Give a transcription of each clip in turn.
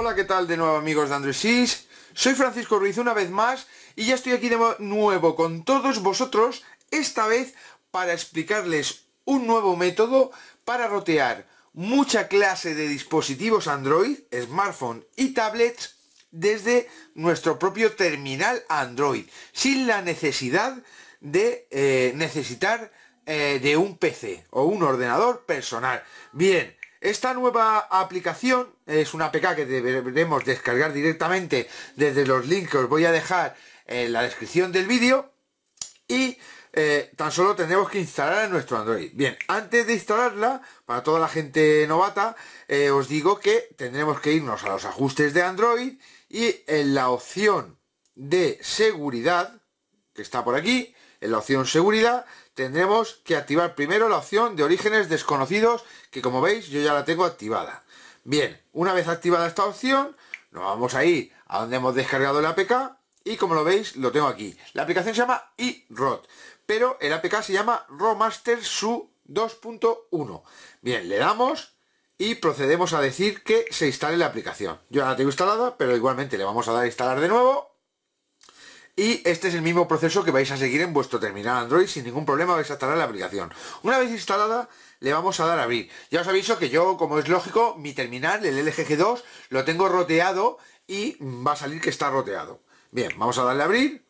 Hola, ¿qué tal de nuevo amigos de Android 6? Soy Francisco Ruiz una vez más y ya estoy aquí de nuevo con todos vosotros, esta vez para explicarles un nuevo método para rotear mucha clase de dispositivos Android, smartphone y tablets desde nuestro propio terminal Android, sin la necesidad de eh, necesitar eh, de un PC o un ordenador personal. Bien, esta nueva aplicación es una APK que deberemos descargar directamente desde los links que os voy a dejar en la descripción del vídeo y eh, tan solo tendremos que instalar en nuestro Android. Bien, antes de instalarla, para toda la gente novata, eh, os digo que tendremos que irnos a los ajustes de Android y en la opción de seguridad, que está por aquí, en la opción seguridad tendremos que activar primero la opción de orígenes desconocidos, que como veis yo ya la tengo activada. Bien, una vez activada esta opción, nos vamos ahí a donde hemos descargado el APK y como lo veis lo tengo aquí. La aplicación se llama iRot, pero el APK se llama Romaster Su 2.1. Bien, le damos y procedemos a decir que se instale la aplicación. Yo ya la tengo instalada, pero igualmente le vamos a dar a instalar de nuevo y este es el mismo proceso que vais a seguir en vuestro terminal Android sin ningún problema vais a instalar la aplicación una vez instalada le vamos a dar a abrir ya os aviso que yo como es lógico mi terminal el LG 2 lo tengo roteado y va a salir que está roteado bien vamos a darle a abrir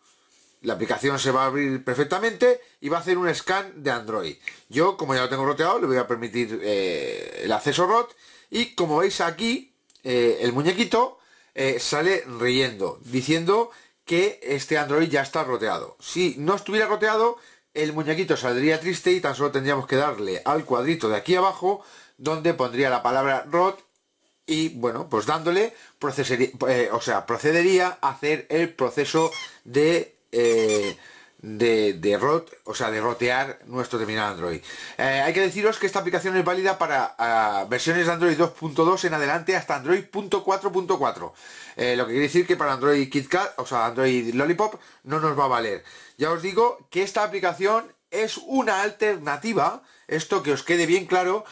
la aplicación se va a abrir perfectamente y va a hacer un scan de Android. Yo, como ya lo tengo roteado, le voy a permitir eh, el acceso ROT y como veis aquí, eh, el muñequito eh, sale riendo, diciendo que este Android ya está roteado. Si no estuviera roteado, el muñequito saldría triste y tan solo tendríamos que darle al cuadrito de aquí abajo, donde pondría la palabra rot y bueno, pues dándole, eh, o sea, procedería a hacer el proceso de... Eh, de, rot, o sea, de rotear nuestro terminal Android. Eh, hay que deciros que esta aplicación es válida para ah, versiones de Android 2.2 en adelante hasta Android 4.4 eh, lo que quiere decir que para Android KitKat, o sea, Android Lollipop, no nos va a valer. Ya os digo que esta aplicación es una alternativa, esto que os quede bien claro,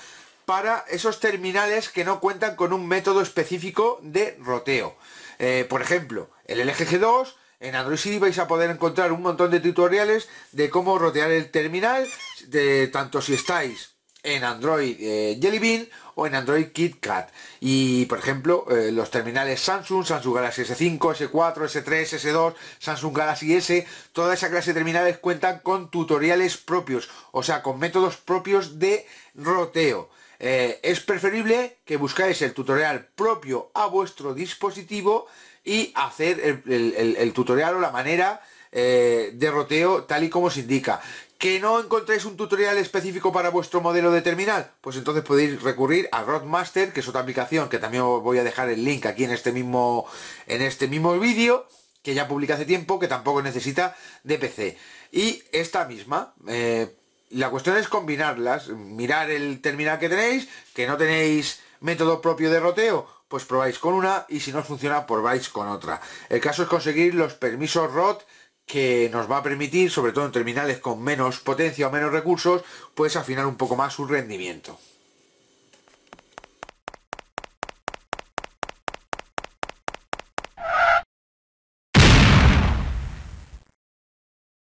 para esos terminales que no cuentan con un método específico de roteo. Eh, por ejemplo, el LGG2, en Android City vais a poder encontrar un montón de tutoriales de cómo rotear el terminal, de tanto si estáis en Android eh, Jelly Bean o en Android KitKat. Y por ejemplo, eh, los terminales Samsung, Samsung Galaxy S5, S4, S3, S2, Samsung Galaxy S, toda esa clase de terminales cuentan con tutoriales propios, o sea, con métodos propios de roteo. Eh, es preferible que buscáis el tutorial propio a vuestro dispositivo y hacer el, tutorial o la manera eh, de roteo tal y como se indica. ¿Que no encontréis un tutorial específico para vuestro modelo de terminal? Pues entonces podéis recurrir a Rodmaster, que es otra aplicación que también os voy a dejar el link aquí en este mismo, en este mismo vídeo, que ya publica hace tiempo, que tampoco necesita de PC. Y esta misma... Eh, la cuestión es combinarlas, mirar el terminal que tenéis, que no tenéis método propio de roteo, pues probáis con una y si no funciona, probáis pues con otra. El caso es conseguir los permisos ROT que nos va a permitir, sobre todo en terminales con menos potencia o menos recursos, pues afinar un poco más su rendimiento.